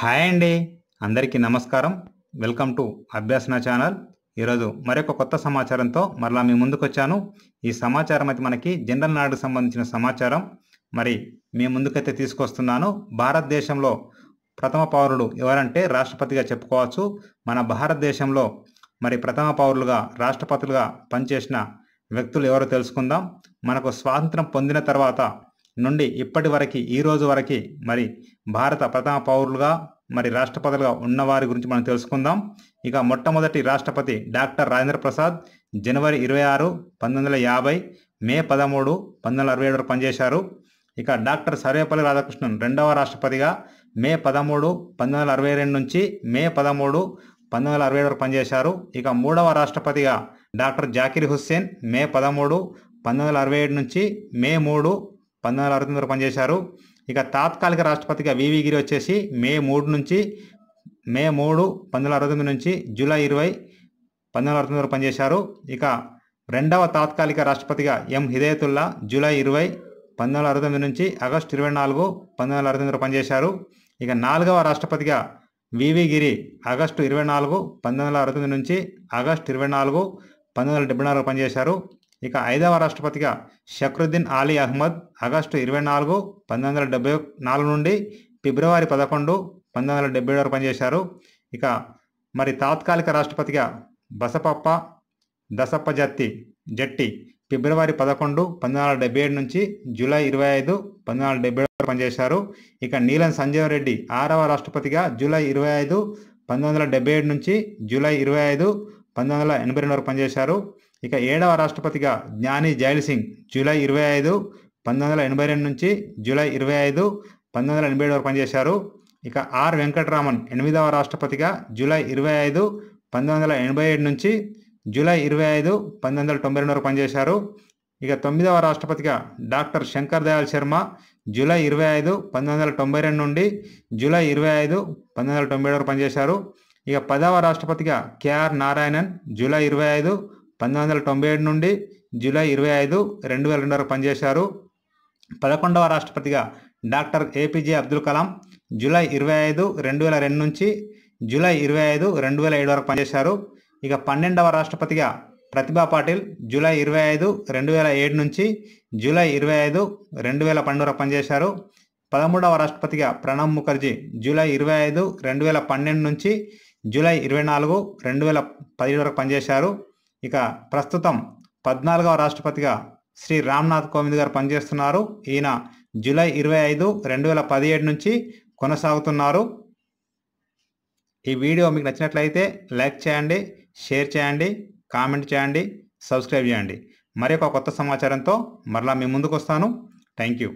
hi అండి అందరికీ నమస్కారం వెల్కమ్ టు అభ్యాసన ఛానల్ ఈరోజు మరొక కొత్త సమాచారంతో మరలా మీ ముందుకు వచ్చాను ఈ సమాచారం అయితే మనకి జనరల్ నాడుకు సంబంధించిన సమాచారం మరి మీ ముందుకైతే తీసుకొస్తున్నాను భారతదేశంలో ప్రథమ పౌరుడు ఎవరంటే రాష్ట్రపతిగా చెప్పుకోవచ్చు మన భారతదేశంలో మరి ప్రథమ పౌరులుగా రాష్ట్రపతులుగా పనిచేసిన వ్యక్తులు ఎవరో తెలుసుకుందాం మనకు స్వాతంత్రం పొందిన తర్వాత నుండి ఇప్పటి వరకు ఈ రోజు వరకు మరి భారత ప్రథమ పౌరులుగా మరి రాష్ట్రపతులుగా ఉన్నవారి గురించి మనం తెలుసుకుందాం ఇక మొట్టమొదటి రాష్ట్రపతి డాక్టర్ రాజేంద్ర ప్రసాద్ జనవరి ఇరవై ఆరు పంతొమ్మిది వందల యాభై మే పదమూడు పంతొమ్మిది వందల అరవై ఏడు పనిచేశారు ఇక డాక్టర్ సర్వేపల్లి రాధాకృష్ణన్ రెండవ రాష్ట్రపతిగా మే పదమూడు పంతొమ్మిది వందల అరవై రెండు నుంచి మే పదమూడు పంతొమ్మిది వందల అరవై ఏడు పనిచేశారు ఇక మూడవ రాష్ట్రపతిగా డాక్టర్ జాకిర్ హుస్సేన్ మే పదమూడు పంతొమ్మిది వందల అరవై ఏడు నుంచి మే మూడు పంతొమ్మిది వందల అరవై పనిచేశారు ఇక తాత్కాలిక రాష్ట్రపతిగా వివి గిరి వచ్చేసి మే మూడు నుంచి మే మూడు పంతొమ్మిది వందల అరవై తొమ్మిది నుంచి జూలై ఇరవై పంతొమ్మిది వందల అరవై తొమ్మిది పనిచేశారు ఇక రెండవ తాత్కాలిక రాష్ట్రపతిగా ఎం హిదయతుల్లా జూలై ఇరవై పంతొమ్మిది వందల అరవై తొమ్మిది నుంచి ఆగస్టు ఇరవై నాలుగు పంతొమ్మిది వందల అరవై తొమ్మిది పనిచేశారు ఇక నాలుగవ రాష్ట్రపతిగా వివి గిరి ఆగస్టు ఇరవై నాలుగు పంతొమ్మిది వందల అరవై తొమ్మిది నుంచి ఆగస్టు ఇరవై నాలుగు పంతొమ్మిది వందల డెబ్బై నాలుగు పనిచేశారు ఇక ఐదవ రాష్ట్రపతిగా షక్రుద్దీన్ ఆలీ అహ్మద్ ఆగస్టు ఇరవై నాలుగు పంతొమ్మిది వందల డెబ్బై నాలుగు నుండి ఫిబ్రవరి పదకొండు పంతొమ్మిది వందల డెబ్బై వరకు పనిచేశారు ఇక మరి తాత్కాలిక రాష్ట్రపతిగా బసపప్ప దసప్ప జత్తి జట్టి ఫిబ్రవరి పదకొండు పంతొమ్మిది వందల డెబ్బై ఏడు నుంచి జూలై ఇరవై ఐదు పంతొమ్మిది వందల డెబ్బై వరకు పనిచేశారు ఇక నీలం సంజయ్ రెడ్డి ఆరవ రాష్ట్రపతిగా జూలై ఇరవై ఐదు పంతొమ్మిది వందల డెబ్బై ఏడు నుంచి జూలై ఇరవై ఐదు పంతొమ్మిది వందల ఎనభై రెండు వరకు పనిచేశారు ఇక ఏడవ రాష్ట్రపతిగా జ్ఞాని జైల్ సింగ్ జూలై ఇరవై ఐదు పంతొమ్మిది వందల ఎనభై రెండు నుంచి జూలై ఇరవై ఐదు పంతొమ్మిది వందల ఎనభై వరకు పనిచేశారు ఇక ఆర్ వెంకటరామన్ ఎనిమిదవ రాష్ట్రపతిగా జూలై ఇరవై ఐదు పంతొమ్మిది వందల ఎనభై ఏడు నుంచి జూలై ఇరవై ఐదు పంతొమ్మిది వందల తొంభై రెండు వరకు పనిచేశారు ఇక తొమ్మిదవ రాష్ట్రపతిగా డాక్టర్ శంకర్ దయాల్ శర్మ జూలై ఇరవై ఐదు పంతొమ్మిది వందల తొంభై రెండు నుండి జూలై ఇరవై ఐదు పంతొమ్మిది వందల తొంభై ఏడు వరకు పనిచేశారు ఇక పదవ రాష్ట్రపతిగా కేఆర్ నారాయణన్ జూలై ఇరవై ఐదు పంతొమ్మిది వందల తొంభై నుండి జూలై ఇరవై ఐదు రెండు వేల రెండు వరకు పనిచేశారు పదకొండవ రాష్ట్రపతిగా doctor APJ Abdul Kalam July ఇరవై ఐదు రెండు వేల రెండు నుంచి జూలై ఇరవై ఐదు రెండు వేల ఏడు వరకు పనిచేశారు ఇక పన్నెండవ రాష్ట్రపతిగా ప్రతిభా పాటిల్ జూలై ఇరవై ఐదు రెండు వేల ఏడు నుంచి జూలై ఇరవై ఐదు రెండు వేల పన్నెండు వరకు పనిచేశారు పదమూడవ రాష్ట్రపతిగా ప్రణబ్ ముఖర్జీ జూలై ఇరవై ఐదు రెండు వేల పన్నెండు నుంచి జూలై ఇరవై నాలుగు రెండు వేల పదిహేడు వరకు పనిచేశారు ఇక ప్రస్తుతం పద్నాలుగవ రాష్ట్రపతిగా శ్రీ రామ్నాథ్ కోవింద్ గారు పనిచేస్తున్నారు ఈయన జూలై ఇరవై ఐదు రెండు వేల పదిహేడు నుంచి కొనసాగుతున్నారు ఈ వీడియో మీకు నచ్చినట్లయితే లైక్ చేయండి షేర్ చేయండి కామెంట్ చేయండి సబ్స్క్రైబ్ చేయండి మరి కొత్త సమాచారంతో మరలా మీ ముందుకు వస్తాను థ్యాంక్ యూ